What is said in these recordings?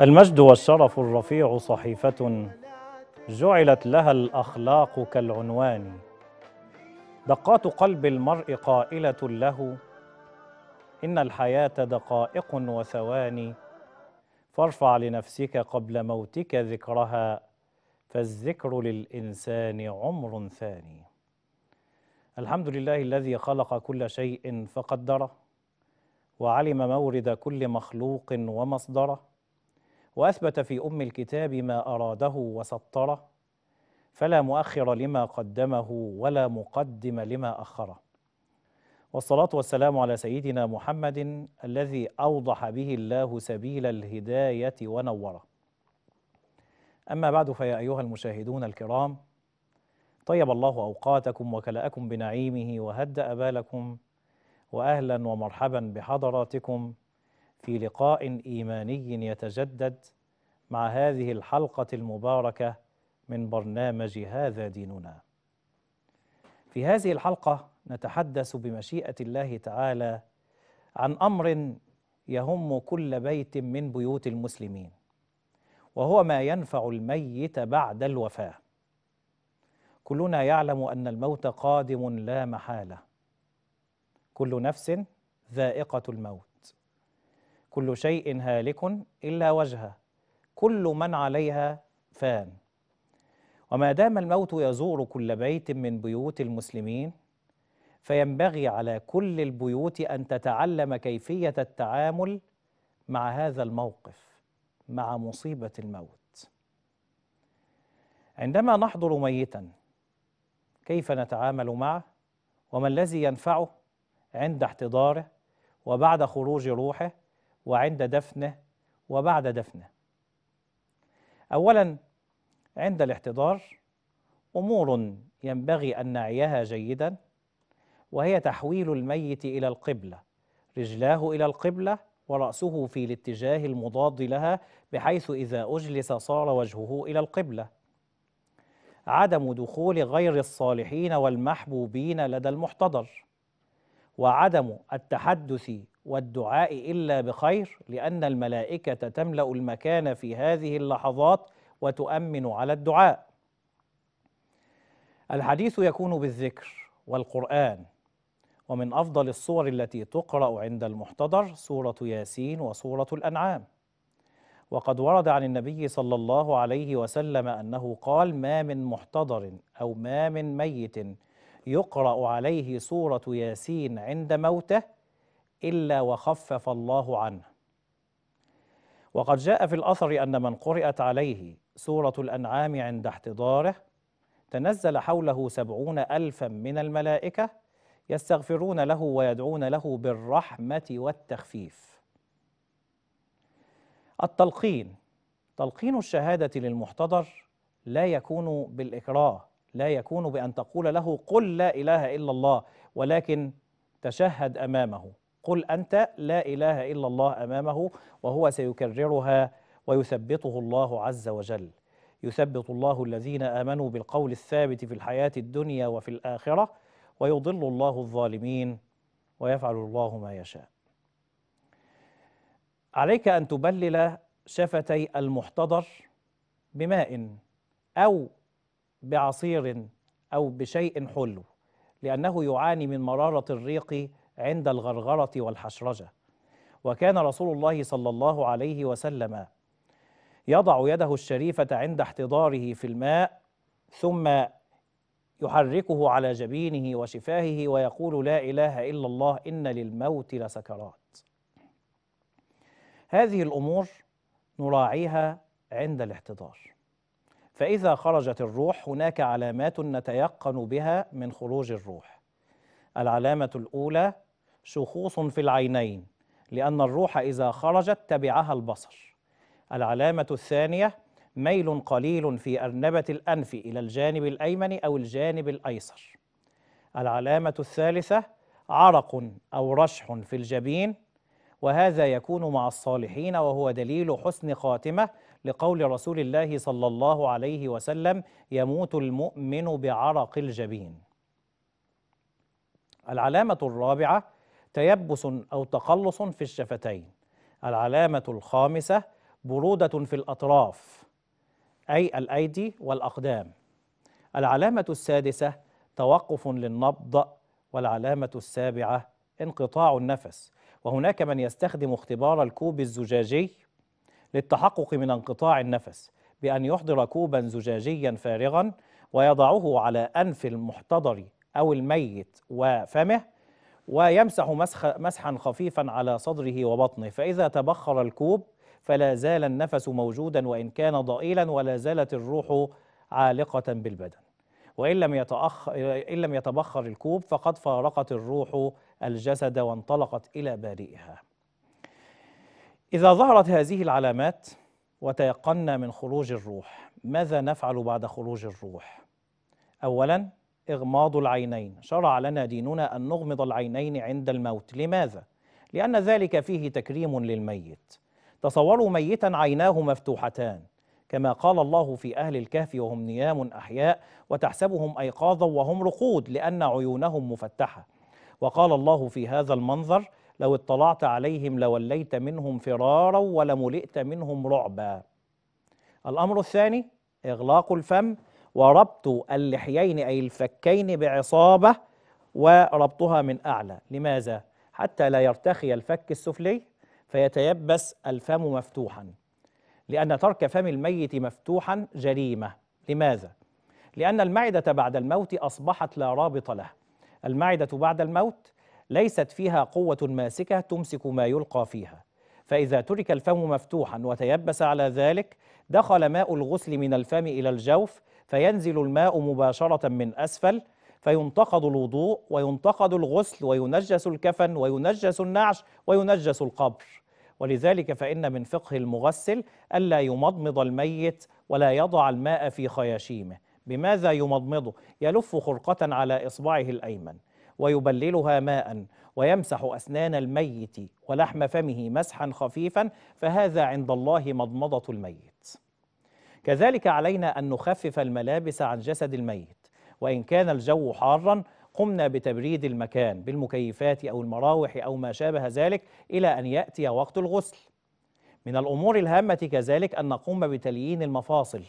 المجد والشرف الرفيع صحيفة جعلت لها الأخلاق كالعنوان دقات قلب المرء قائلة له إن الحياة دقائق وثواني فارفع لنفسك قبل موتك ذكرها فالذكر للإنسان عمر ثاني الحمد لله الذي خلق كل شيء فقدره وعلم مورد كل مخلوق ومصدره وأثبت في أم الكتاب ما أراده وسطره فلا مؤخر لما قدمه ولا مقدم لما أخره والصلاة والسلام على سيدنا محمد الذي أوضح به الله سبيل الهداية ونوره أما بعد فيا أيها المشاهدون الكرام طيب الله أوقاتكم وكلأكم بنعيمه وهدأ بالكم وأهلا ومرحبا بحضراتكم في لقاء ايماني يتجدد مع هذه الحلقه المباركه من برنامج هذا ديننا. في هذه الحلقه نتحدث بمشيئه الله تعالى عن امر يهم كل بيت من بيوت المسلمين وهو ما ينفع الميت بعد الوفاه. كلنا يعلم ان الموت قادم لا محاله. كل نفس ذائقه الموت. كل شيء هالك إلا وجهه كل من عليها فان وما دام الموت يزور كل بيت من بيوت المسلمين فينبغي على كل البيوت أن تتعلم كيفية التعامل مع هذا الموقف مع مصيبة الموت عندما نحضر ميتا كيف نتعامل معه وما الذي ينفعه عند احتضاره وبعد خروج روحه وعند دفنه وبعد دفنه أولا عند الاحتضار أمور ينبغي أن نعيها جيدا وهي تحويل الميت إلى القبلة رجلاه إلى القبلة ورأسه في الاتجاه المضاد لها بحيث إذا أجلس صار وجهه إلى القبلة عدم دخول غير الصالحين والمحبوبين لدى المحتضر وعدم التحدث والدعاء الا بخير لان الملائكه تملا المكان في هذه اللحظات وتؤمن على الدعاء الحديث يكون بالذكر والقران ومن افضل الصور التي تقرا عند المحتضر سوره ياسين وسوره الانعام وقد ورد عن النبي صلى الله عليه وسلم انه قال ما من محتضر او ما من ميت يقرا عليه سوره ياسين عند موته إلا وخفف الله عنه وقد جاء في الأثر أن من قرأت عليه سورة الأنعام عند احتضاره تنزل حوله سبعون ألفا من الملائكة يستغفرون له ويدعون له بالرحمة والتخفيف التلقين تلقين الشهادة للمحتضر لا يكون بالإكراه لا يكون بأن تقول له قل لا إله إلا الله ولكن تشهد أمامه قل أنت لا إله إلا الله أمامه وهو سيكررها ويثبته الله عز وجل يثبت الله الذين آمنوا بالقول الثابت في الحياة الدنيا وفي الآخرة ويضل الله الظالمين ويفعل الله ما يشاء عليك أن تبلل شفتي المحتضر بماء أو بعصير أو بشيء حلو لأنه يعاني من مرارة الريق عند الغرغرة والحشرجة وكان رسول الله صلى الله عليه وسلم يضع يده الشريفة عند احتضاره في الماء ثم يحركه على جبينه وشفاهه ويقول لا إله إلا الله إن للموت لسكرات هذه الأمور نراعيها عند الاحتضار فإذا خرجت الروح هناك علامات نتيقن بها من خروج الروح العلامة الأولى شخوص في العينين لأن الروح إذا خرجت تبعها البصر العلامة الثانية ميل قليل في أرنبة الأنف إلى الجانب الأيمن أو الجانب الأيسر العلامة الثالثة عرق أو رشح في الجبين وهذا يكون مع الصالحين وهو دليل حسن خاتمة لقول رسول الله صلى الله عليه وسلم يموت المؤمن بعرق الجبين العلامة الرابعة تيبس أو تقلص في الشفتين العلامة الخامسة برودة في الأطراف أي الأيدي والأقدام العلامة السادسة توقف للنبض والعلامة السابعة انقطاع النفس وهناك من يستخدم اختبار الكوب الزجاجي للتحقق من انقطاع النفس بأن يحضر كوبا زجاجيا فارغا ويضعه على أنف المحتضر أو الميت وفمه ويمسح مسح مسحا خفيفا على صدره وبطنه فإذا تبخر الكوب فلا زال النفس موجودا وإن كان ضئيلا ولا زالت الروح عالقة بالبدن وإن لم, يتأخ... إن لم يتبخر الكوب فقد فارقت الروح الجسد وانطلقت إلى بارئها إذا ظهرت هذه العلامات وتيقنا من خروج الروح ماذا نفعل بعد خروج الروح؟ أولاً إغماض العينين شرع لنا ديننا أن نغمض العينين عند الموت لماذا؟ لأن ذلك فيه تكريم للميت تصوروا ميتا عيناه مفتوحتان كما قال الله في أهل الكهف وهم نيام أحياء وتحسبهم أيقاظا وهم رقود لأن عيونهم مفتحة وقال الله في هذا المنظر لو اطلعت عليهم لوليت منهم فرارا ولملئت منهم رعبا الأمر الثاني إغلاق الفم وربط اللحيين أي الفكين بعصابة وربطها من أعلى لماذا؟ حتى لا يرتخي الفك السفلي فيتيبس الفم مفتوحا لأن ترك فم الميت مفتوحا جريمة لماذا؟ لأن المعدة بعد الموت أصبحت لا رابط له المعدة بعد الموت ليست فيها قوة ماسكة تمسك ما يلقى فيها فإذا ترك الفم مفتوحا وتيبس على ذلك دخل ماء الغسل من الفم إلى الجوف فينزل الماء مباشرة من أسفل فينتقض الوضوء وينتقض الغسل وينجس الكفن وينجس النعش وينجس القبر ولذلك فإن من فقه المغسل ألا يمضمض الميت ولا يضع الماء في خياشيمه بماذا يمضمضه؟ يلف خرقة على إصبعه الأيمن ويبللها ماء ويمسح أسنان الميت ولحم فمه مسحا خفيفا فهذا عند الله مضمضة الميت كذلك علينا أن نخفف الملابس عن جسد الميت وإن كان الجو حارا قمنا بتبريد المكان بالمكيفات أو المراوح أو ما شابه ذلك إلى أن يأتي وقت الغسل من الأمور الهامة كذلك أن نقوم بتليين المفاصل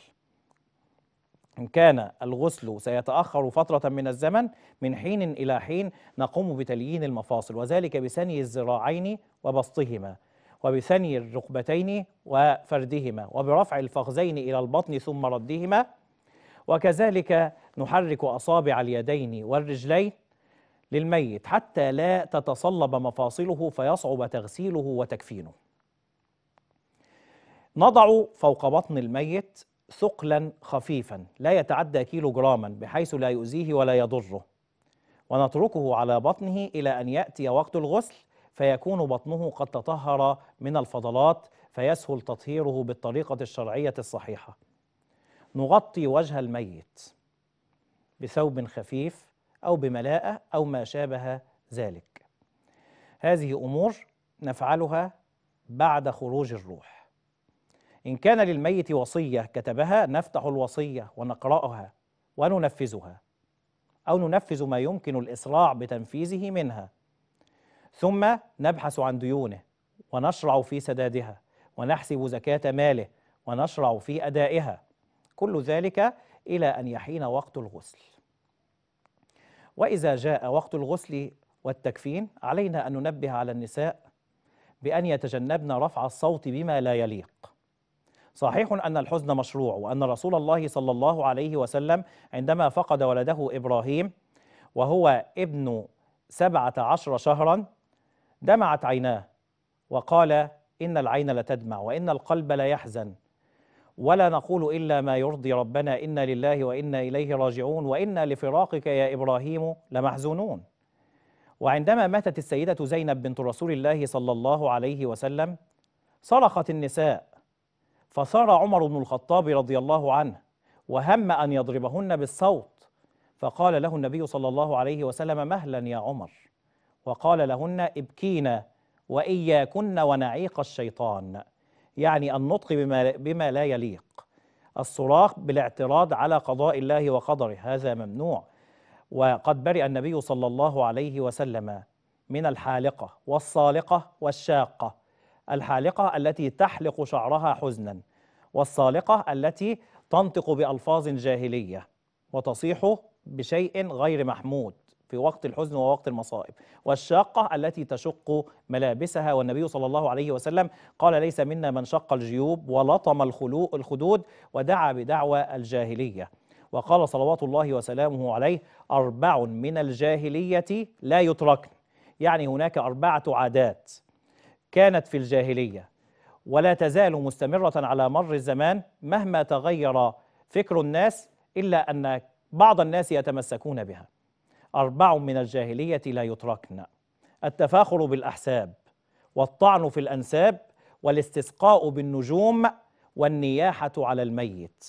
إن كان الغسل سيتأخر فترة من الزمن من حين إلى حين نقوم بتليين المفاصل وذلك بسني الذراعين وبسطهما وبثني الركبتين وفردهما وبرفع الفخذين إلى البطن ثم ردهما وكذلك نحرك أصابع اليدين والرجلين للميت حتى لا تتصلب مفاصله فيصعب تغسيله وتكفينه نضع فوق بطن الميت ثقلا خفيفا لا يتعدى كيلو جراما بحيث لا يؤذيه ولا يضره ونتركه على بطنه إلى أن يأتي وقت الغسل فيكون بطنه قد تطهر من الفضلات فيسهل تطهيره بالطريقة الشرعية الصحيحة نغطي وجه الميت بثوب خفيف أو بملاءة أو ما شابه ذلك هذه أمور نفعلها بعد خروج الروح إن كان للميت وصية كتبها نفتح الوصية ونقرأها وننفذها أو ننفذ ما يمكن الإسراع بتنفيذه منها ثم نبحث عن ديونه ونشرع في سدادها ونحسب زكاة ماله ونشرع في أدائها كل ذلك إلى أن يحين وقت الغسل وإذا جاء وقت الغسل والتكفين علينا أن ننبه على النساء بأن يتجنبن رفع الصوت بما لا يليق صحيح أن الحزن مشروع وأن رسول الله صلى الله عليه وسلم عندما فقد ولده إبراهيم وهو ابن سبعة عشر شهرا دمعت عيناه وقال إن العين لتدمع وإن القلب لا يحزن ولا نقول إلا ما يرضي ربنا إنا لله وإنا إليه راجعون وإنا لفراقك يا إبراهيم لمحزونون وعندما ماتت السيدة زينب بنت رسول الله صلى الله عليه وسلم صرخت النساء فصار عمر بن الخطاب رضي الله عنه وهم أن يضربهن بالصوت فقال له النبي صلى الله عليه وسلم مهلا يا عمر وقال لهن ابكينا وإياكن ونعيق الشيطان يعني النطق بما, بما لا يليق الصراخ بالاعتراض على قضاء الله وقدره هذا ممنوع وقد برئ النبي صلى الله عليه وسلم من الحالقة والصالقة والشاقة الحالقة التي تحلق شعرها حزنا والصالقة التي تنطق بألفاظ جاهلية وتصيح بشيء غير محمود في وقت الحزن ووقت المصائب والشاقة التي تشق ملابسها والنبي صلى الله عليه وسلم قال ليس منا من شق الجيوب ولطم الخلوق الخدود ودعا بدعوى الجاهلية وقال صلوات الله وسلامه عليه أربع من الجاهلية لا يتركن يعني هناك أربعة عادات كانت في الجاهلية ولا تزال مستمرة على مر الزمان مهما تغير فكر الناس إلا أن بعض الناس يتمسكون بها أربع من الجاهلية لا يتركن التفاخر بالأحساب والطعن في الأنساب والاستسقاء بالنجوم والنياحة على الميت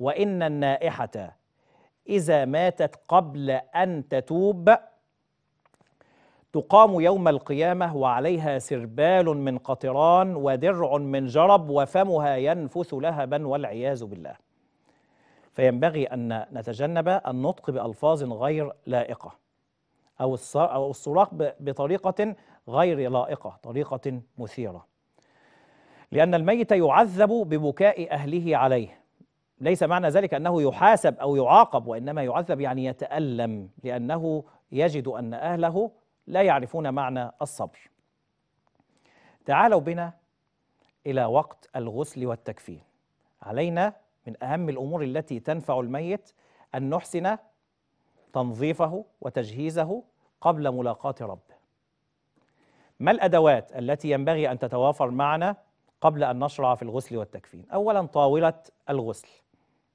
وإن النائحة إذا ماتت قبل أن تتوب تقام يوم القيامة وعليها سربال من قطران ودرع من جرب وفمها ينفث لهبا والعياذ بالله فينبغي أن نتجنب النطق بألفاظ غير لائقة أو الصراخ بطريقة غير لائقة طريقة مثيرة لأن الميت يعذب ببكاء أهله عليه ليس معنى ذلك أنه يحاسب أو يعاقب وإنما يعذب يعني يتألم لأنه يجد أن أهله لا يعرفون معنى الصبر تعالوا بنا إلى وقت الغسل والتكفين علينا من أهم الأمور التي تنفع الميت أن نحسن تنظيفه وتجهيزه قبل ملاقاة ربه ما الأدوات التي ينبغي أن تتوافر معنا قبل أن نشرع في الغسل والتكفين أولا طاولة الغسل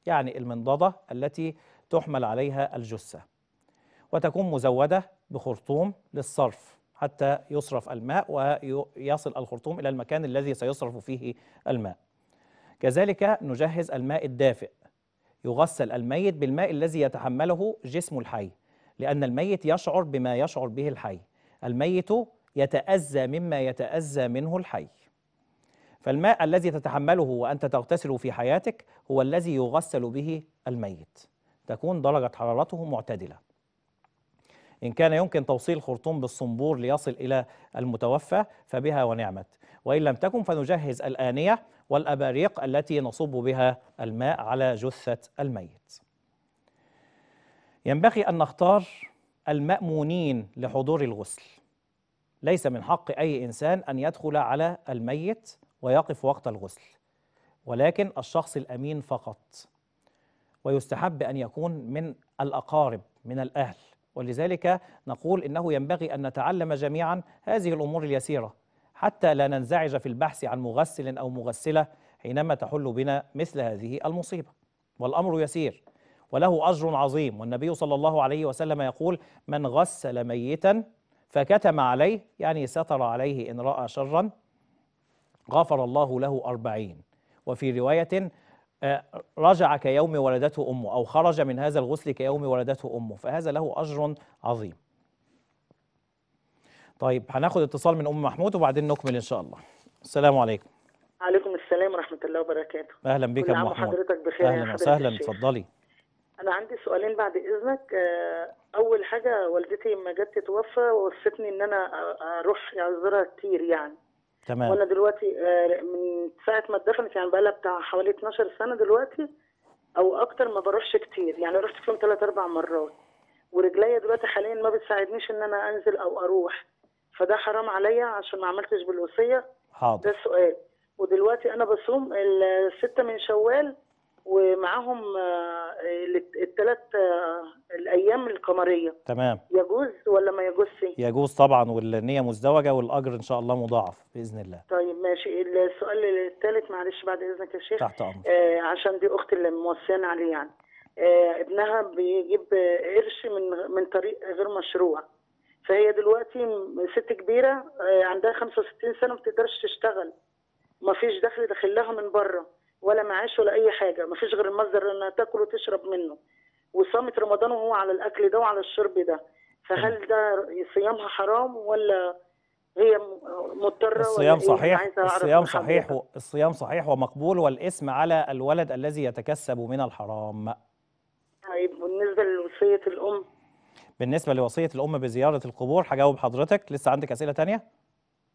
يعني المنضدة التي تحمل عليها الجثة وتكون مزودة بخرطوم للصرف حتى يصرف الماء ويصل الخرطوم إلى المكان الذي سيصرف فيه الماء كذلك نجهز الماء الدافئ يغسل الميت بالماء الذي يتحمله جسم الحي لأن الميت يشعر بما يشعر به الحي الميت يتأذى مما يتأذى منه الحي فالماء الذي تتحمله وأنت تغتسل في حياتك هو الذي يغسل به الميت تكون درجة حرارته معتدلة إن كان يمكن توصيل خرطوم بالصنبور ليصل إلى المتوفى فبها ونعمت وإن لم تكن فنجهز الآنية والأباريق التي نصب بها الماء على جثة الميت ينبغي أن نختار المأمونين لحضور الغسل ليس من حق أي إنسان أن يدخل على الميت ويقف وقت الغسل ولكن الشخص الأمين فقط ويستحب أن يكون من الأقارب من الأهل ولذلك نقول إنه ينبغي أن نتعلم جميعا هذه الأمور اليسيرة حتى لا ننزعج في البحث عن مغسل أو مغسلة حينما تحل بنا مثل هذه المصيبة والأمر يسير وله أجر عظيم والنبي صلى الله عليه وسلم يقول من غسل ميتا فكتم عليه يعني ستر عليه إن رأى شرا غفر الله له أربعين وفي رواية آه، رجع كيوم ولدته أمه أو خرج من هذا الغسل كيوم ولدته أمه فهذا له أجر عظيم طيب هناخد اتصال من ام محمود وبعدين نكمل ان شاء الله السلام عليكم وعليكم السلام ورحمه الله وبركاته اهلا بك يا ام محمود حضرتك بخير اهلا وسهلا اتفضلي انا عندي سؤالين بعد اذنك آه، اول حاجه والدتي لما جت تتوفى وصتني ان انا اروح اعذرها كتير يعني تمام وانا دلوقتي آه، من ساعه ما اتدفنت يعني بقى لها بتاع حوالي 12 سنه دلوقتي او اكتر ما بروحش كتير يعني رحت فيهم ثلاث اربع مرات ورجليا دلوقتي حاليا ما بتساعدنيش ان انا انزل او اروح فده حرام عليا عشان ما عملتش بالوصيه حاضر ده السؤال ودلوقتي انا بصوم الستة من شوال ومعاهم آه، الثلاث آه، الايام القمريه تمام يجوز ولا ما يجوزش يجوز طبعا والنيه مزدوجه والاجر ان شاء الله مضاعف باذن الله طيب ماشي السؤال الثالث معلش بعد اذنك يا شيخ تحت امرك آه عشان دي اختي اللي موصيان عليه يعني آه ابنها بيجيب آه، قرش من من طريق غير مشروع فهي دلوقتي ست كبيره آه، عندها 65 سنه ما بتقدرش تشتغل ما فيش دخل داخل لها من بره ولا معاش ولا اي حاجه ما فيش غير المصدر انها تاكل وتشرب منه وصامت رمضان وهو على الاكل ده وعلى الشرب ده فهل ده صيامها حرام ولا هي مضطره الصيام إيه؟ صحيح الصيام صحيح و... الصيام صحيح ومقبول والاسم على الولد الذي يتكسب من الحرام طيب بالنسبه لوصيه الام بالنسبه لوصيه الام بزياره القبور هجاوب حضرتك لسه عندك اسئله ثانيه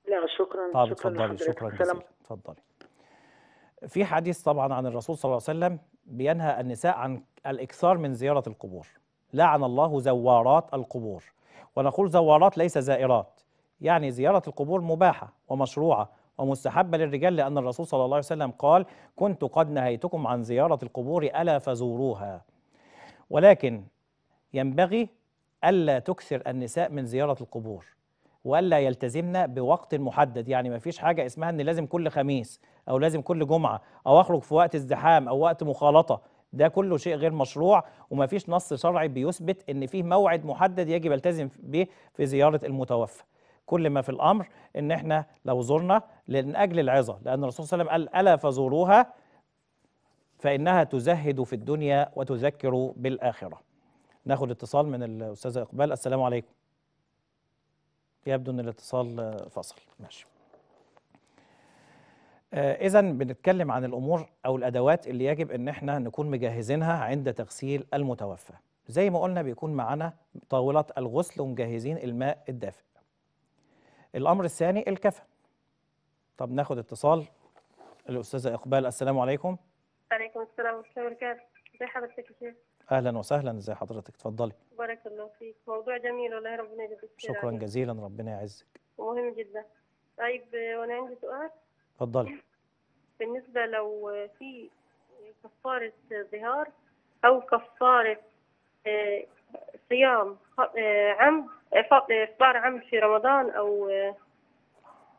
لا شكرا طب اتفضلي شكرا اتفضلي في حديث طبعا عن الرسول صلى الله عليه وسلم بينهى النساء عن الاكثار من زياره القبور لعن الله زوارات القبور ونقول زوارات ليس زائرات يعني زياره القبور مباحه ومشروعه ومستحبة للرجال لأن الرسول صلى الله عليه وسلم قال كنت قد نهيتكم عن زيارة القبور ألا فزوروها ولكن ينبغي ألا تكثر النساء من زيارة القبور وألا يلتزمن بوقت محدد يعني ما فيش حاجة اسمها أن لازم كل خميس أو لازم كل جمعة أو أخرج في وقت ازدحام أو وقت مخالطة ده كله شيء غير مشروع وما فيش نص شرعي بيثبت أن فيه موعد محدد يجب التزم به في زيارة المتوفى كل ما في الأمر أن احنا لو زرنا لان أجل العظة لأن الرسول صلى الله عليه وسلم قال ألا فزوروها فإنها تزهد في الدنيا وتذكر بالآخرة ناخد اتصال من الاستاذه اقبال السلام عليكم يبدو ان الاتصال فصل ماشي آه، اذا بنتكلم عن الامور او الادوات اللي يجب ان احنا نكون مجهزينها عند تغسيل المتوفى زي ما قلنا بيكون معانا طاولة الغسل ومجهزين الماء الدافئ الامر الثاني الكفن طب ناخد اتصال الاستاذه اقبال السلام عليكم عليكم السلام ورحمه الله وبركاته ازي حضرتك يا شيخ اهلا وسهلا ازي حضرتك اتفضلي بارك الله فيك موضوع جميل والله ربنا يجزيك شكرا جزيلا ربنا يعزك مهم جدا طيب وانا عندي سؤال اتفضلي بالنسبه لو في كفاره ظهار او كفاره آه، صيام آه، عم افطار عم في رمضان او آه،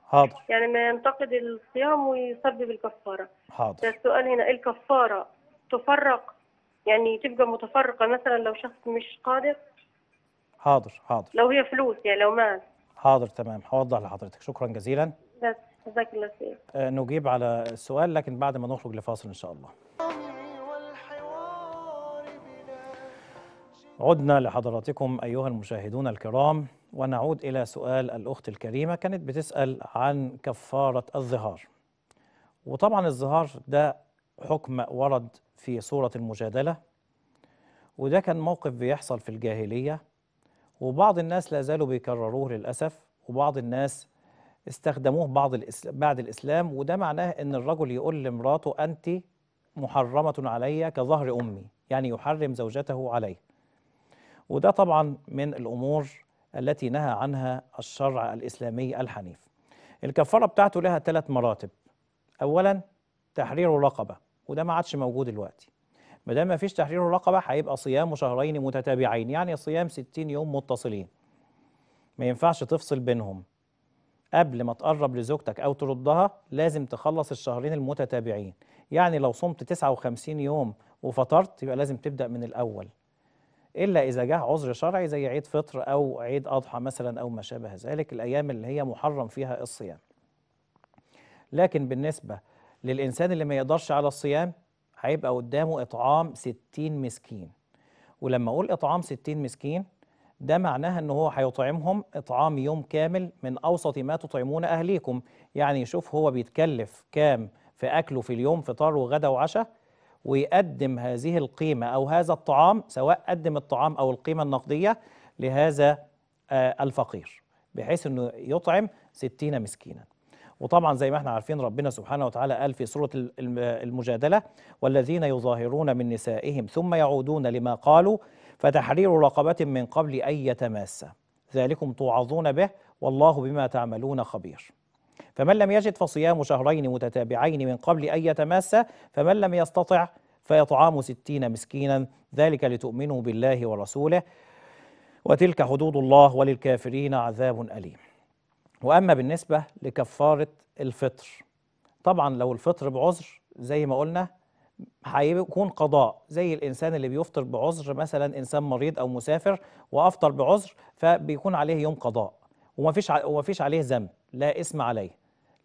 حاضر يعني ما ينتقد الصيام ويسبب الكفاره حاضر السؤال هنا الكفاره تفرق يعني تبقى متفرقة مثلا لو شخص مش قادر حاضر حاضر لو هي فلوس يعني لو مال حاضر تمام هوضح لحضرتك شكرا جزيلا بس جزاك الله خير آه، نجيب على السؤال لكن بعد ما نخرج لفاصل ان شاء الله عدنا لحضراتكم أيها المشاهدون الكرام ونعود إلى سؤال الأخت الكريمة كانت بتسأل عن كفارة الظهار وطبعا الظهار ده حكم ورد في صورة المجادلة وده كان موقف بيحصل في الجاهلية وبعض الناس لا زالوا بيكرروه للأسف وبعض الناس استخدموه بعض الإسلام بعد الإسلام وده معناه أن الرجل يقول لمراته أنت محرمة علي كظهر أمي يعني يحرم زوجته عليه وده طبعا من الأمور التي نهى عنها الشرع الإسلامي الحنيف الكفارة بتاعته لها ثلاث مراتب أولا تحرير رقبة وده ما عادش موجود دلوقتي ما دام ما فيش تحرير الرقبة هيبقى صيام شهرين متتابعين يعني صيام 60 يوم متصلين ما ينفعش تفصل بينهم قبل ما تقرب لزوجتك او تردها لازم تخلص الشهرين المتتابعين يعني لو صمت 59 يوم وفطرت يبقى لازم تبدا من الاول الا اذا جه عذر شرعي زي عيد فطر او عيد اضحى مثلا او ما شابه ذلك الايام اللي هي محرم فيها الصيام لكن بالنسبه للإنسان اللي ما يقدرش على الصيام هيبقى قدامه إطعام 60 مسكين ولما أقول إطعام 60 مسكين ده معناها ان هو هيطعمهم اطعام يوم كامل من اوسط ما تطعمون اهليكم يعني يشوف هو بيتكلف كام في اكله في اليوم فطار وغدا وعشاء ويقدم هذه القيمه او هذا الطعام سواء قدم الطعام او القيمه النقديه لهذا آه، الفقير بحيث انه يطعم 60 مسكينا وطبعا زي ما احنا عارفين ربنا سبحانه وتعالى قال في سورة المجادلة والذين يظاهرون من نسائهم ثم يعودون لما قالوا فتحرير رقبة من قبل أن يتماسى ذلكم توعظون به والله بما تعملون خبير فمن لم يجد فصيام شهرين متتابعين من قبل أن يتماسى فمن لم يستطع فيطعام ستين مسكينا ذلك لتؤمنوا بالله ورسوله وتلك حدود الله وللكافرين عذاب أليم واما بالنسبه لكفاره الفطر طبعا لو الفطر بعذر زي ما قلنا هيكون قضاء زي الانسان اللي بيفطر بعذر مثلا انسان مريض او مسافر وافطر بعذر فبيكون عليه يوم قضاء ومفيش ومفيش عليه ذنب لا اسم عليه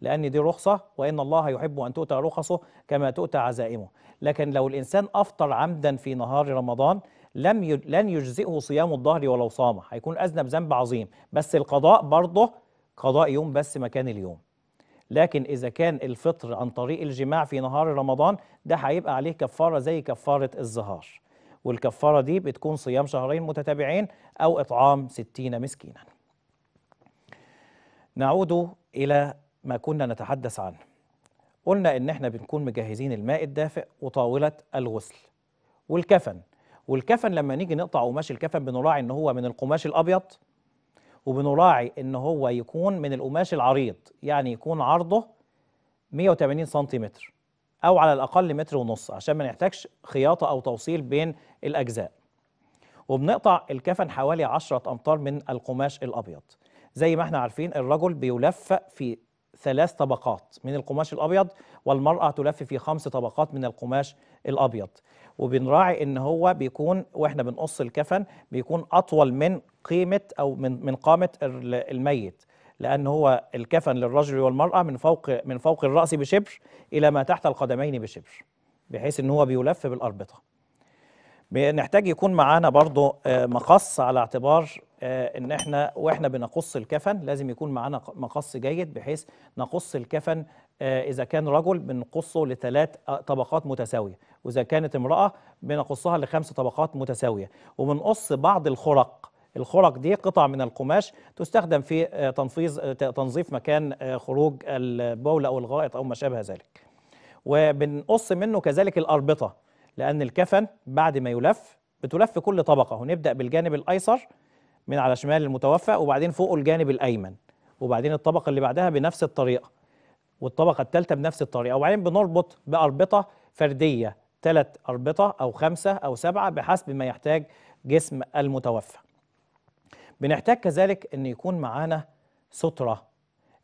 لأن دي رخصة وإن الله يحب أن تؤتى رخصه كما تؤتى عزائمه لكن لو الإنسان أفطر عمدا في نهار رمضان لم لن يجزئه صيام الظهر ولو صام هيكون أذنب ذنب عظيم بس القضاء برضه قضاء يوم بس مكان اليوم لكن إذا كان الفطر عن طريق الجماع في نهار رمضان ده هيبقى عليه كفارة زي كفارة الزهار والكفارة دي بتكون صيام شهرين متتابعين أو إطعام ستين مسكينا نعود إلى ما كنا نتحدث عنه قلنا إن إحنا بنكون مجهزين الماء الدافئ وطاولة الغسل والكفن والكفن لما نيجي نقطع قماش الكفن بنراعي إن هو من القماش الأبيض وبنراعي ان هو يكون من القماش العريض يعني يكون عرضه 180 سنتيمتر او على الاقل متر ونص عشان ما نحتاجش خياطه او توصيل بين الاجزاء وبنقطع الكفن حوالي 10 امتار من القماش الابيض زي ما احنا عارفين الرجل بيلفق في ثلاث طبقات من القماش الابيض والمراه تلف في خمس طبقات من القماش الابيض وبنراعي ان هو بيكون واحنا بنقص الكفن بيكون اطول من قيمه او من من قامه الميت لان هو الكفن للرجل والمراه من فوق من فوق الراس بشبر الى ما تحت القدمين بشبر بحيث ان هو بيلف بالاربطه بنحتاج يكون معانا برضو آه، مقص على اعتبار آه، ان احنا واحنا بنقص الكفن لازم يكون معانا مقص جيد بحيث نقص الكفن آه، اذا كان رجل بنقصه لثلاث آه، طبقات متساويه واذا كانت امراه بنقصها لخمس طبقات متساويه وبنقص بعض الخرق الخرق دي قطع من القماش تستخدم في تنفيذ تنظيف مكان خروج البول او الغائط او ما شابه ذلك وبنقص منه كذلك الاربطه لان الكفن بعد ما يلف بتلف كل طبقه ونبدا بالجانب الايسر من على شمال المتوفى وبعدين فوقه الجانب الايمن وبعدين الطبقه اللي بعدها بنفس الطريقه والطبقه الثالثه بنفس الطريقه وبعدين بنربط باربطه فرديه ثلاث اربطه او خمسه او سبعه بحسب ما يحتاج جسم المتوفى بنحتاج كذلك ان يكون معانا ستره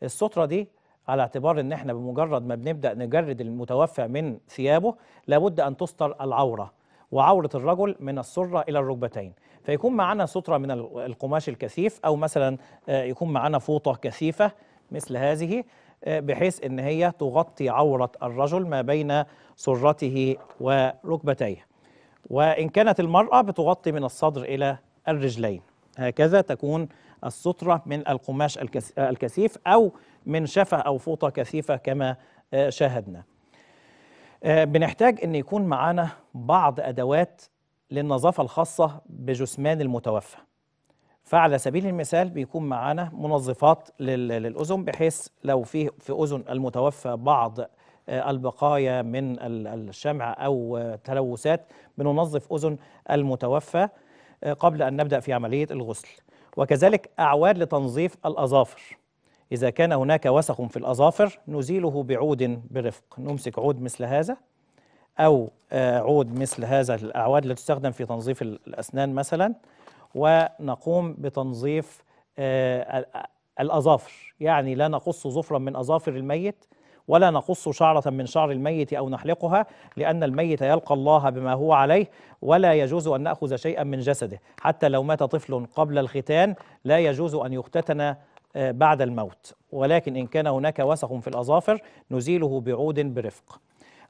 الستره دي على اعتبار ان احنا بمجرد ما بنبدا نجرد المتوفى من ثيابه لابد ان تستر العوره وعوره الرجل من السره الى الركبتين فيكون معنا سترة من القماش الكثيف أو مثلا آه، يكون معنا فوطة كثيفة مثل هذه آه، بحيث ان هي تغطي عوره الرجل ما بين سرته وركبتيه وان كانت المراه بتغطي من الصدر الى الرجلين هكذا تكون الستره من القماش آه، الكثيف او من شفه او فوطه كثيفه كما شاهدنا بنحتاج ان يكون معانا بعض ادوات للنظافة الخاصة بجثمان المتوفى فعلى سبيل المثال بيكون معانا منظفات للأذن بحيث لو فيه في أذن المتوفى بعض آه، البقايا من الشمع أو تلوثات بننظف أذن المتوفى آه، قبل أن نبدأ في عملية الغسل وكذلك أعواد لتنظيف الأظافر إذا كان هناك وسخ في الأظافر نزيله بعود برفق نمسك عود مثل هذا أو آه، عود مثل هذا الأعواد التي تستخدم في تنظيف الأسنان مثلا ونقوم بتنظيف آه، الأظافر يعني لا نقص ظفرا من أظافر الميت ولا نقص شعرة من شعر الميت أو نحلقها لأن الميت يلقى الله بما هو عليه ولا يجوز أن نأخذ شيئا من جسده حتى لو مات طفل قبل الختان لا يجوز أن يختتن آه، بعد الموت ولكن إن كان هناك وسخ في الأظافر نزيله بعود برفق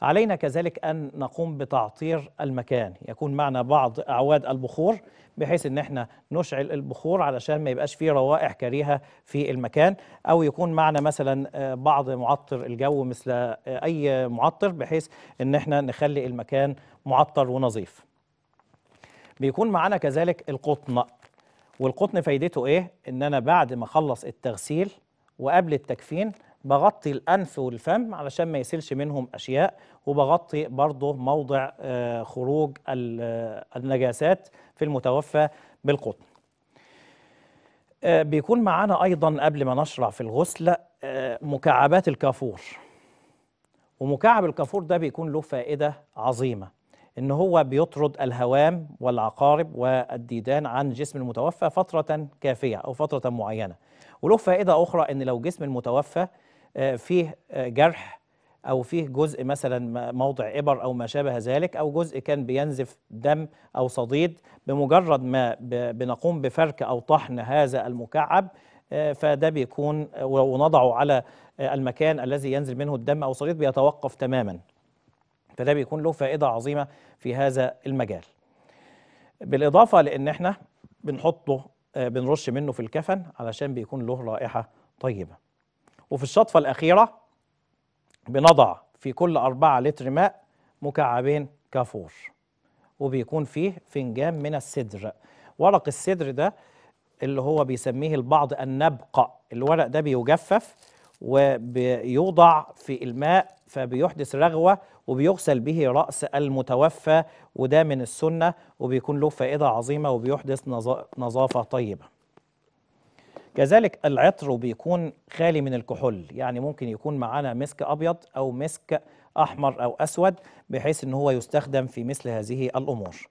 علينا كذلك أن نقوم بتعطير المكان يكون معنا بعض أعواد البخور بحيث أن احنا نشعل البخور علشان ما يبقاش فيه روائح كريهة في المكان أو يكون معنا مثلا آه، بعض معطر الجو مثل آه، أي معطر بحيث أن احنا نخلي المكان معطر ونظيف بيكون معنا كذلك القطن والقطن فايدته ايه ان انا بعد ما اخلص التغسيل وقبل التكفين بغطي الأنف والفم علشان ما يسيلش منهم أشياء وبغطي برضه موضع آه، خروج آه، النجاسات في المتوفى بالقطن آه، بيكون معانا أيضا قبل ما نشرع في الغسل مكعبات الكافور ومكعب الكافور ده بيكون له فائدة عظيمة إن هو بيطرد الهوام والعقارب والديدان عن جسم المتوفى فترة كافية أو فترة معينة وله فائدة أخرى إن لو جسم المتوفى آه، فيه آه، جرح او فيه جزء مثلا موضع ابر او ما شابه ذلك او جزء كان بينزف دم او صديد بمجرد ما بنقوم بفرك او طحن هذا المكعب آه، فده بيكون ونضعه على المكان الذي ينزل منه الدم او الصديد بيتوقف تماما فده بيكون له فائده عظيمه في هذا المجال بالاضافه لان احنا بنحطه بنرش منه في الكفن علشان بيكون له رائحه طيبه وفي الشطفة الأخيرة بنضع في كل أربعة لتر ماء مكعبين كافور وبيكون فيه فنجان من السدر ورق السدر ده اللي هو بيسميه البعض النبق الورق ده بيجفف وبيوضع في الماء فبيحدث رغوة وبيغسل به رأس المتوفى وده من السنة وبيكون له فائدة عظيمة وبيحدث نظافة طيبة كذلك العطر بيكون خالي من الكحول يعني ممكن يكون معانا مسك أبيض أو مسك أحمر أو أسود بحيث أن هو يستخدم في مثل هذه الأمور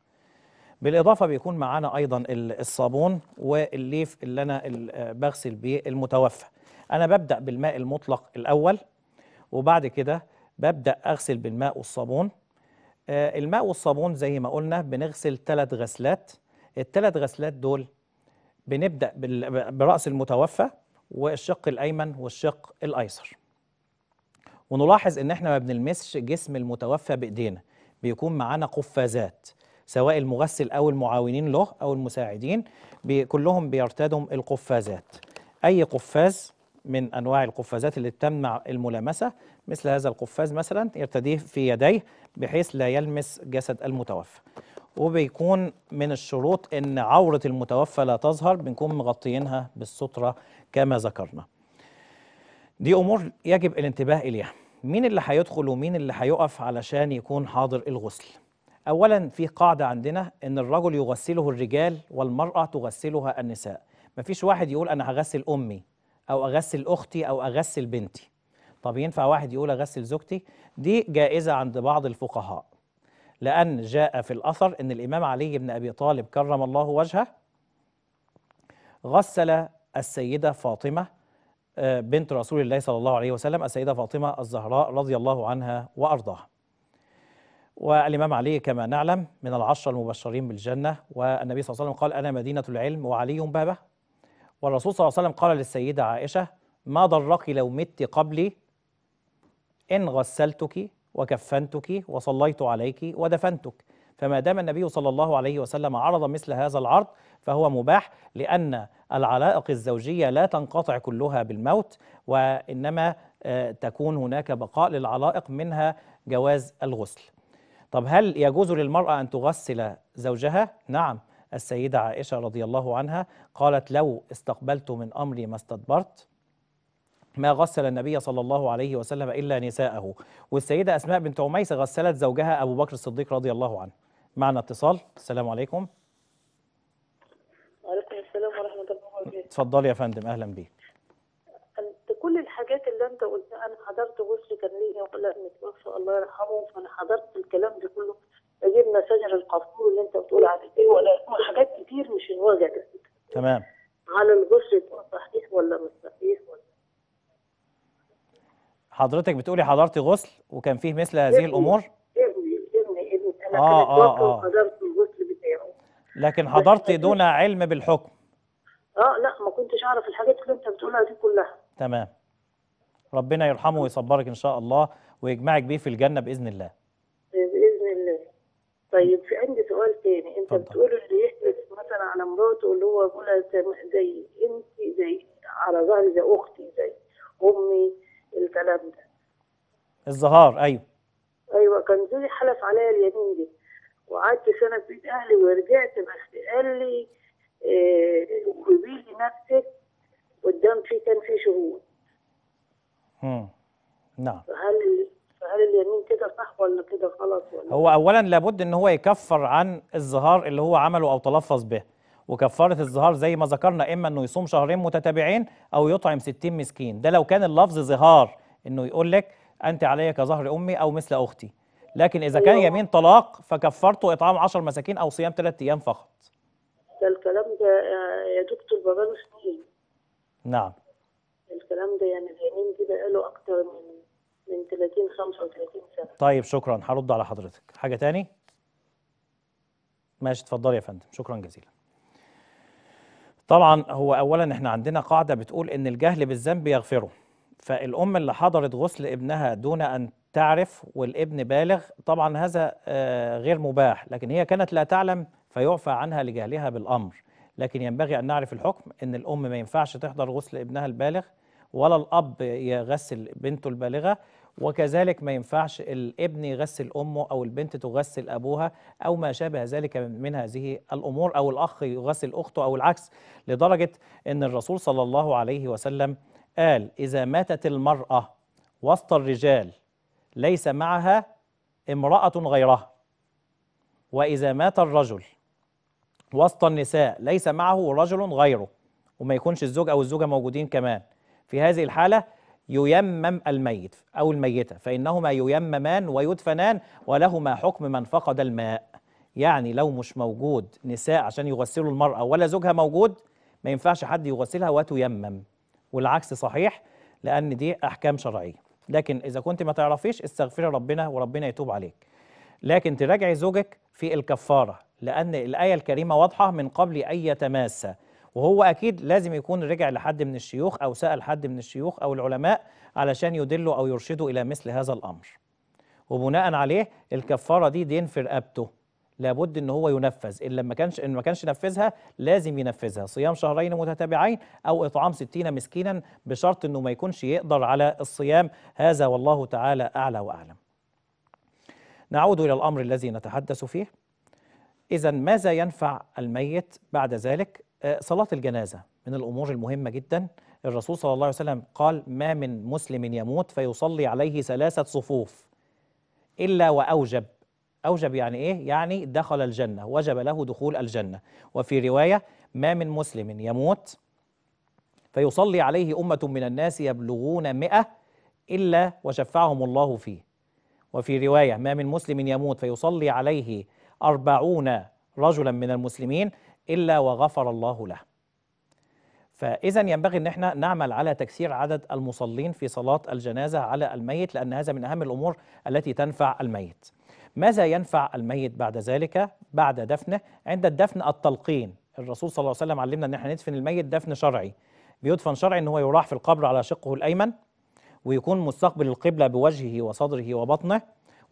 بالإضافة بيكون معانا أيضا الصابون والليف اللي أنا بغسل بيه المتوفى أنا ببدأ بالماء المطلق الأول وبعد كده ببدأ أغسل بالماء والصابون آه، الماء والصابون زي ما قلنا بنغسل ثلاث غسلات الثلاث غسلات دول بنبدا براس المتوفى والشق الايمن والشق الايسر ونلاحظ ان احنا ما بنلمسش جسم المتوفى بايدينا بيكون معانا قفازات سواء المغسل او المعاونين له او المساعدين بي كلهم بيرتدوا القفازات اي قفاز من انواع القفازات اللي بتمنع الملامسه مثل هذا القفاز مثلا يرتديه في يديه بحيث لا يلمس جسد المتوفى وبيكون من الشروط ان عوره المتوفى لا تظهر بنكون مغطيينها بالستره كما ذكرنا دي امور يجب الانتباه اليها مين اللي هيدخل ومين اللي هيقف علشان يكون حاضر الغسل اولا في قاعده عندنا ان الرجل يغسله الرجال والمراه تغسلها النساء مفيش واحد يقول انا هغسل امي او اغسل اختي او اغسل بنتي طب ينفع واحد يقول اغسل زوجتي دي جائزه عند بعض الفقهاء لأن جاء في الأثر أن الإمام علي بن أبي طالب كرم الله وجهه غسل السيدة فاطمة آه، بنت رسول الله صلى الله عليه وسلم السيدة فاطمة الزهراء رضي الله عنها وأرضاها والإمام علي كما نعلم من العشرة المبشرين بالجنة والنبي صلى الله عليه وسلم قال أنا مدينة العلم وعلي بابه والرسول صلى الله عليه وسلم قال للسيدة عائشة ما ضرك لو مت قبلي إن غسلتك وكفنتك وصليت عليك ودفنتك فما دام النبي صلى الله عليه وسلم عرض مثل هذا العرض فهو مباح لأن العلائق الزوجية لا تنقطع كلها بالموت وإنما آه، تكون هناك بقاء للعلائق منها جواز الغسل طب هل يجوز للمرأة أن تغسل زوجها؟ نعم السيدة عائشة رضي الله عنها قالت لو استقبلت من أمري ما استدبرت ما غسل النبي صلى الله عليه وسلم إلا نساءه والسيدة أسماء بنت عميس غسلت زوجها أبو بكر الصديق رضي الله عنه معنا اتصال السلام عليكم وعليكم السلام ورحمة الله وبركاته اتفضلي يا فندم أهلا بيك أنت كل الحاجات اللي أنت قلتها أنا حضرت غسل كان ليا ولا متوفى الله يرحمه فأنا حضرت الكلام ده كله جبنا شجر القفور اللي أنت بتقول عليه إيه ولا حاجات كتير مش الواجع تمام على الغسل صحيح ولا مش صحيح ولا حضرتك بتقولي حضرتي غسل وكان فيه مثل هذه الامور ابني ابني ابني انا آه كنت آه آه. الغسل بتاعه لكن حضرتي دون علم بالحكم اه لا ما كنتش اعرف الحاجات اللي انت بتقولها دي كلها تمام ربنا يرحمه ويصبرك ان شاء الله ويجمعك بيه في الجنه باذن الله باذن الله طيب في عندي سؤال تاني انت بتقول اللي يحلف مثلا على مراته اللي هو يقولها زي انت زي على ظهري زي اختي زي امي الكلام ده الزهار ايوه ايوه كان زوجي حلف عليا اليمين دي وقعدت سنه في بيت اهلي ورجعت بس قال لي إيه لي نفسك قدام في كان في شهود امم نعم فهل فهل اليمين كده صح ولا كده غلط ولا هو اولا لابد ان هو يكفر عن الزهار اللي هو عمله او تلفظ به وكفاره الظهار زي ما ذكرنا اما انه يصوم شهرين متتابعين او يطعم 60 مسكين ده لو كان اللفظ ظهار انه يقول لك انت علي كظهر امي او مثل اختي لكن اذا كان أيوة. يمين طلاق فكفرته اطعام 10 مساكين او صيام 3 ايام فقط ده الكلام ده آه، يا دكتور بابا سنين نعم الكلام ده يعني اليمين دي بقاله اكتر من من 30 35 سنه طيب شكرا هرد على حضرتك حاجه تاني ماشي اتفضلي يا فندم شكرا جزيلا طبعا هو اولا احنا عندنا قاعده بتقول ان الجهل بالذنب يغفره فالام اللي حضرت غسل ابنها دون ان تعرف والابن بالغ طبعا هذا آه، غير مباح لكن هي كانت لا تعلم فيعفى عنها لجهلها بالامر لكن ينبغي ان نعرف الحكم ان الام ما ينفعش تحضر غسل ابنها البالغ ولا الاب يغسل بنته البالغه وكذلك ما ينفعش الابن يغسل امه او البنت تغسل ابوها او ما شابه ذلك من هذه الامور او الاخ يغسل اخته او العكس لدرجه ان الرسول صلى الله عليه وسلم قال اذا ماتت المراه وسط الرجال ليس معها امراه غيرها واذا مات الرجل وسط النساء ليس معه رجل غيره وما يكونش الزوج او الزوجه موجودين كمان في هذه الحاله ييمم الميت أو الميتة فإنهما ييممان ويدفنان ولهما حكم من فقد الماء يعني لو مش موجود نساء عشان يغسلوا المرأة ولا زوجها موجود ما ينفعش حد يغسلها وتيمم والعكس صحيح لأن دي أحكام شرعية لكن إذا كنت ما تعرفيش استغفري ربنا وربنا يتوب عليك لكن تراجعي زوجك في الكفارة لأن الآية الكريمة واضحة من قبل أي تماسة وهو اكيد لازم يكون رجع لحد من الشيوخ او سال حد من الشيوخ او العلماء علشان يدله او يرشده الى مثل هذا الامر وبناء عليه الكفاره دي دين في رقبته لابد ان هو ينفذ ان لما كانش ان ما كانش ينفذها لازم ينفذها صيام شهرين متتابعين او اطعام 60 مسكينا بشرط انه ما يكونش يقدر على الصيام هذا والله تعالى اعلى واعلم نعود الى الامر الذي نتحدث فيه اذا ماذا ينفع الميت بعد ذلك آه، صلاة الجنازة من الأمور المهمة جدا الرسول صلى الله عليه وسلم قال ما من مسلم يموت فيصلي عليه ثلاثة صفوف إلا وأوجب أوجب يعني إيه؟ يعني دخل الجنة وجب له دخول الجنة وفي رواية ما من مسلم يموت فيصلي عليه أمة من الناس يبلغون مئة إلا وشفعهم الله فيه وفي رواية ما من مسلم يموت فيصلي عليه أربعون رجلا من المسلمين إلا وغفر الله له فإذا ينبغي أن احنا نعمل على تكسير عدد المصلين في صلاة الجنازة على الميت لأن هذا من أهم الأمور التي تنفع الميت ماذا ينفع الميت بعد ذلك بعد دفنه عند الدفن التلقين الرسول صلى الله عليه وسلم علمنا ان احنا ندفن الميت دفن شرعي بيدفن شرعي ان هو يراح في القبر على شقه الايمن ويكون مستقبل القبله بوجهه وصدره وبطنه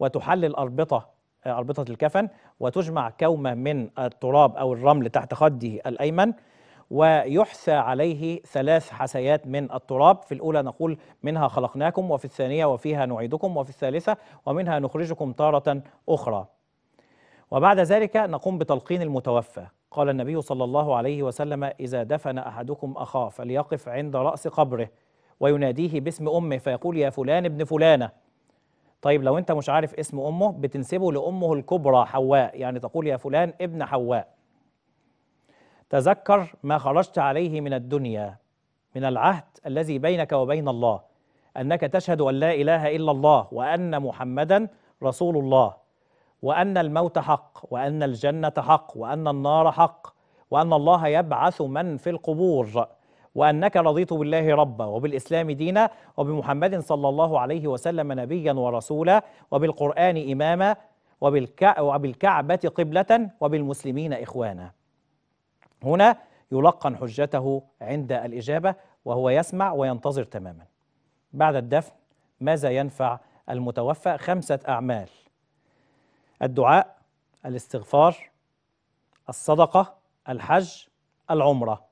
وتحلل الاربطه أربطة آه، الكفن وتجمع كومة من التراب أو الرمل تحت خده الأيمن ويحثى عليه ثلاث حسيات من التراب في الأولى نقول منها خلقناكم وفي الثانية وفيها نعيدكم وفي الثالثة ومنها نخرجكم تارة أخرى وبعد ذلك نقوم بتلقين المتوفى قال النبي صلى الله عليه وسلم إذا دفن أحدكم أخاه فليقف عند رأس قبره ويناديه باسم أمه فيقول يا فلان ابن فلانة طيب لو انت مش عارف اسم امه بتنسبه لامه الكبرى حواء يعني تقول يا فلان ابن حواء تذكر ما خرجت عليه من الدنيا من العهد الذي بينك وبين الله انك تشهد ان لا اله الا الله وان محمدا رسول الله وان الموت حق وان الجنه حق وان النار حق وان الله يبعث من في القبور وأنك رضيت بالله ربا وبالإسلام دينا وبمحمد صلى الله عليه وسلم نبيا ورسولا وبالقرآن إماما وبالكعبة قبلة وبالمسلمين إخوانا هنا يلقن حجته عند الإجابة وهو يسمع وينتظر تماما بعد الدفن ماذا ينفع المتوفى خمسة أعمال الدعاء الاستغفار الصدقة الحج العمره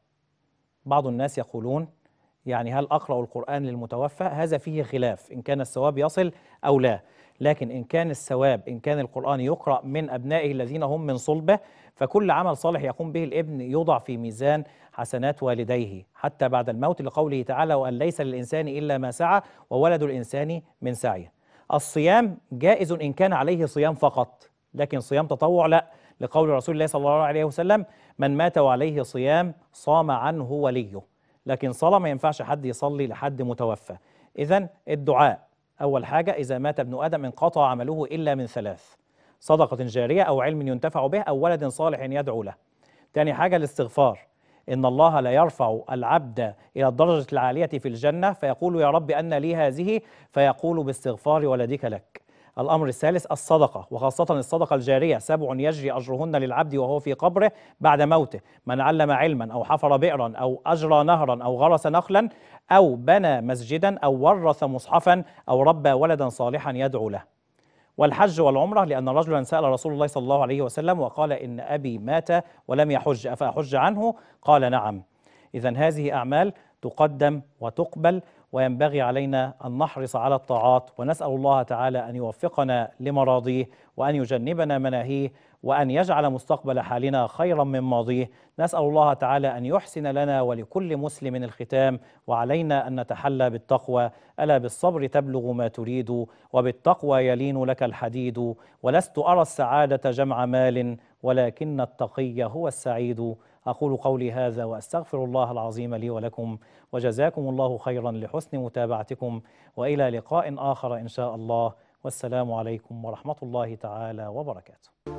بعض الناس يقولون يعني هل أقرأ القرآن للمتوفى هذا فيه خلاف إن كان الثواب يصل أو لا لكن إن كان الثواب إن كان القرآن يقرأ من أبنائه الذين هم من صلبه فكل عمل صالح يقوم به الابن يوضع في ميزان حسنات والديه حتى بعد الموت لقوله تعالى وأن ليس للإنسان إلا ما سعى وولد الإنسان من سعيه الصيام جائز إن كان عليه صيام فقط لكن صيام تطوع لا لقول رسول الله صلى الله عليه وسلم من مات وعليه صيام صام عنه وليه لكن صلاة ما ينفعش حد يصلي لحد متوفى إذا الدعاء أول حاجة إذا مات ابن آدم انقطع عمله إلا من ثلاث صدقة جارية أو علم ينتفع به أو ولد صالح يدعو له تاني حاجة الاستغفار إن الله لا يرفع العبد إلى الدرجة العالية في الجنة فيقول يا رب أن لي هذه فيقول باستغفار ولدك لك الأمر الثالث الصدقة وخاصة الصدقة الجارية سبع يجري أجرهن للعبد وهو في قبره بعد موته من علم علما أو حفر بئرا أو أجرى نهرا أو غرس نخلا أو بنى مسجدا أو ورث مصحفا أو ربى ولدا صالحا يدعو له والحج والعمرة لأن رجلا سأل رسول الله صلى الله عليه وسلم وقال إن أبي مات ولم يحج أفأحج عنه قال نعم إذا هذه أعمال تقدم وتقبل وينبغي علينا أن نحرص على الطاعات ونسأل الله تعالى أن يوفقنا لمراضيه وأن يجنبنا مناهيه وأن يجعل مستقبل حالنا خيرا من ماضيه نسأل الله تعالى أن يحسن لنا ولكل مسلم الختام وعلينا أن نتحلى بالتقوى ألا بالصبر تبلغ ما تريد وبالتقوى يلين لك الحديد ولست أرى السعادة جمع مال ولكن التقي هو السعيد أقول قولي هذا وأستغفر الله العظيم لي ولكم وجزاكم الله خيرا لحسن متابعتكم وإلى لقاء آخر إن شاء الله والسلام عليكم ورحمة الله تعالى وبركاته